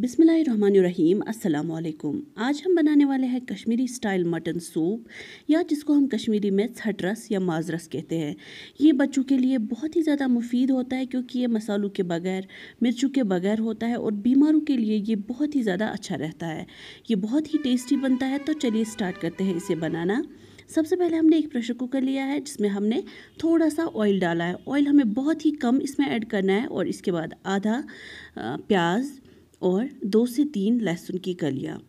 बिसमीम अल्लाम आज हम बनाने वाले हैं कश्मीरी स्टाइल मटन सूप या जिसको हम कश्मीरी में छटरस या माजरस कहते हैं ये बच्चों के लिए बहुत ही ज़्यादा मुफीद होता है क्योंकि ये मसालों के बगैर मिर्चों के बगैर होता है और बीमारों के लिए ये बहुत ही ज़्यादा अच्छा रहता है ये बहुत ही टेस्टी बनता है तो चलिए स्टार्ट करते हैं इसे बनाना सबसे पहले हमने एक प्रेशर कुकर लिया है जिसमें हमने थोड़ा सा ऑयल डाला है ऑयल हमें बहुत ही कम इसमें ऐड करना है और इसके बाद आधा प्याज और दो से तीन लहसुन की कलियाँ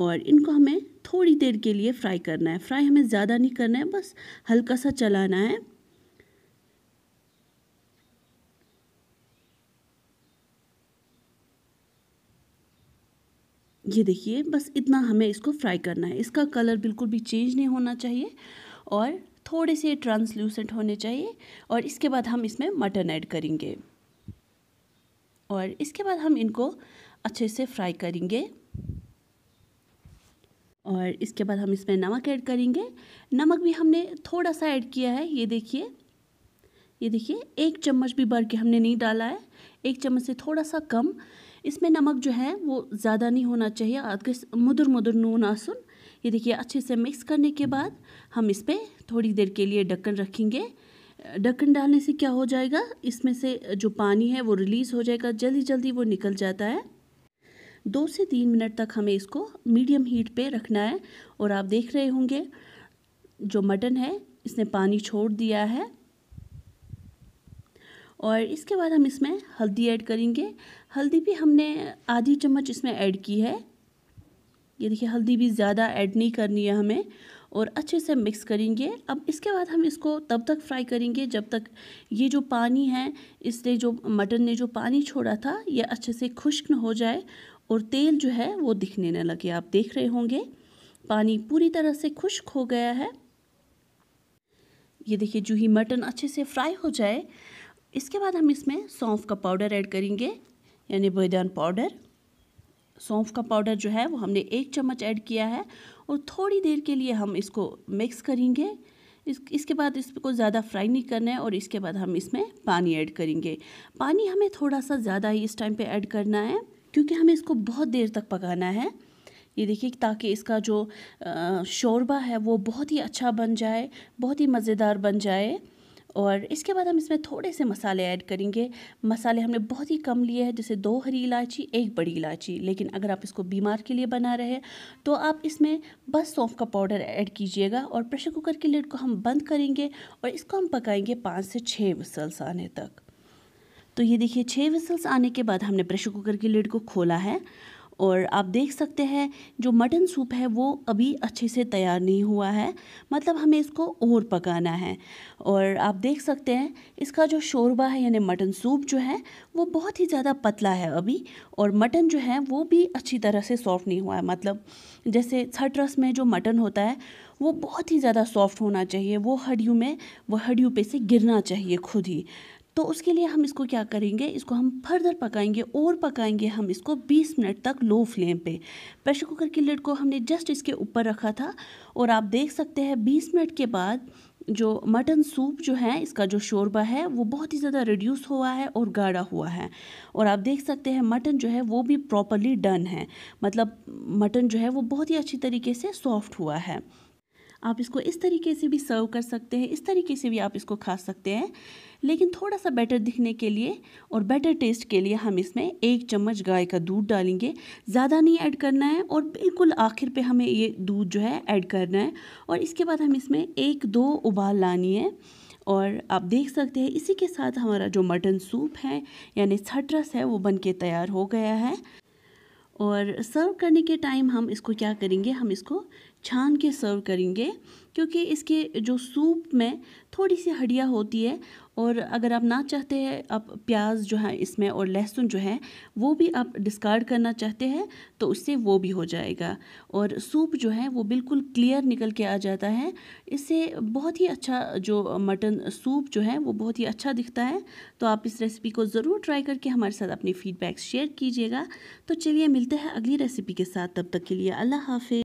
और इनको हमें थोड़ी देर के लिए फ्राई करना है फ्राई हमें ज़्यादा नहीं करना है बस हल्का सा चलाना है ये देखिए बस इतना हमें इसको फ्राई करना है इसका कलर बिल्कुल भी चेंज नहीं होना चाहिए और थोड़े से ट्रांसल्यूसेंट होने चाहिए और इसके बाद हम इसमें मटन ऐड करेंगे और इसके बाद हम इनको अच्छे से फ्राई करेंगे और इसके बाद हम इसमें नमक ऐड करेंगे नमक भी हमने थोड़ा सा ऐड किया है ये देखिए ये देखिए एक चम्मच भी भर के हमने नहीं डाला है एक चम्मच से थोड़ा सा कम इसमें नमक जो है वो ज़्यादा नहीं होना चाहिए आदि मधुर मधुर नून आसुन ये देखिए अच्छे से मिक्स करने के बाद हम इस पर थोड़ी देर के लिए ढक्कन रखेंगे ढक्कन डालने से क्या हो जाएगा इसमें से जो पानी है वो रिलीज़ हो जाएगा जल्दी जल्दी वो निकल जाता है दो से तीन मिनट तक हमें इसको मीडियम हीट पे रखना है और आप देख रहे होंगे जो मटन है इसने पानी छोड़ दिया है और इसके बाद हम इसमें हल्दी ऐड करेंगे हल्दी भी हमने आधी चम्मच इसमें ऐड की है ये देखिए हल्दी भी ज़्यादा ऐड नहीं करनी है हमें और अच्छे से मिक्स करेंगे अब इसके बाद हम इसको तब तक फ्राई करेंगे जब तक ये जो पानी है इसने जो मटन ने जो पानी छोड़ा था ये अच्छे से खुश्क हो जाए और तेल जो है वो दिखने न लगे आप देख रहे होंगे पानी पूरी तरह से खुश्क हो गया है ये देखिए ही मटन अच्छे से फ्राई हो जाए इसके बाद हम इसमें सौंफ का पाउडर ऐड करेंगे यानी बैदान पाउडर सौंफ का पाउडर जो है वो हमने एक चम्मच ऐड किया है और थोड़ी देर के लिए हम इसको मिक्स करेंगे इस इसके बाद इसको ज़्यादा फ्राई नहीं करना है और इसके बाद हम इसमें पानी ऐड करेंगे पानी हमें थोड़ा सा ज़्यादा ही इस टाइम पे ऐड करना है क्योंकि हमें इसको बहुत देर तक पकाना है ये देखिए ताकि इसका जो शोरबा है वो बहुत ही अच्छा बन जाए बहुत ही मज़ेदार बन जाए और इसके बाद हम इसमें थोड़े से मसाले ऐड करेंगे मसाले हमने बहुत ही कम लिए हैं जैसे दो हरी इलायची एक बड़ी इलायची लेकिन अगर आप इसको बीमार के लिए बना रहे हैं तो आप इसमें बस सौंफ का पाउडर ऐड कीजिएगा और प्रेशर कुकर की लिड को हम बंद करेंगे और इसको हम पकाएंगे पाँच से छः विसल्स आने तक तो ये देखिए छः विसल्स आने के बाद हमने प्रेशर कुकर की लिड को खोला है और आप देख सकते हैं जो मटन सूप है वो अभी अच्छे से तैयार नहीं हुआ है मतलब हमें इसको और पकाना है और आप देख सकते हैं इसका जो शोरबा है यानी मटन सूप जो है वो बहुत ही ज़्यादा पतला है अभी और मटन जो है वो भी अच्छी तरह से सॉफ्ट नहीं हुआ है मतलब जैसे छठ रस में जो मटन होता है वो बहुत ही ज़्यादा सॉफ्ट होना चाहिए वो हड्डियों में वो हड्डियों पे से गिरना चाहिए खुद ही तो उसके लिए हम इसको क्या करेंगे इसको हम फर्दर पकाएंगे और पकाएंगे हम इसको 20 मिनट तक लो फ्लेम पे प्रेशर कुकर की लिड को हमने जस्ट इसके ऊपर रखा था और आप देख सकते हैं 20 मिनट के बाद जो मटन सूप जो है इसका जो शोरबा है वो बहुत ही ज़्यादा रिड्यूस हुआ है और गाढ़ा हुआ है और आप देख सकते हैं मटन जो है वो भी प्रॉपरली डन है मतलब मटन जो है वो बहुत ही अच्छी तरीके से सॉफ्ट हुआ है आप इसको इस तरीके से भी सर्व कर सकते हैं इस तरीके से भी आप इसको खा सकते हैं लेकिन थोड़ा सा बेटर दिखने के लिए और बेटर टेस्ट के लिए हम इसमें एक चम्मच गाय का दूध डालेंगे ज़्यादा नहीं ऐड करना है और बिल्कुल आखिर पे हमें ये दूध जो है ऐड करना है और इसके बाद हम इसमें एक दो उबाल लानी है और आप देख सकते हैं इसी के साथ हमारा जो मटन सूप है यानी छटरस है वो बन के तैयार हो गया है और सर्व करने के टाइम हम इसको क्या करेंगे हम इसको छान के सर्व करेंगे क्योंकि इसके जो सूप में थोड़ी सी हडिया होती है और अगर आप ना चाहते हैं आप प्याज जो है इसमें और लहसुन जो है वो भी आप डिस्कार्ड करना चाहते हैं तो उससे वो भी हो जाएगा और सूप जो है वो बिल्कुल क्लियर निकल के आ जाता है इससे बहुत ही अच्छा जो मटन सूप जो है वो बहुत ही अच्छा दिखता है तो आप इस रेसिपी को ज़रूर ट्राई करके हमारे साथ अपनी फ़ीडबैक शेयर कीजिएगा तो चलिए मिलते हैं अगली रेसिपी के साथ तब तक के लिए अल्लाह हाफि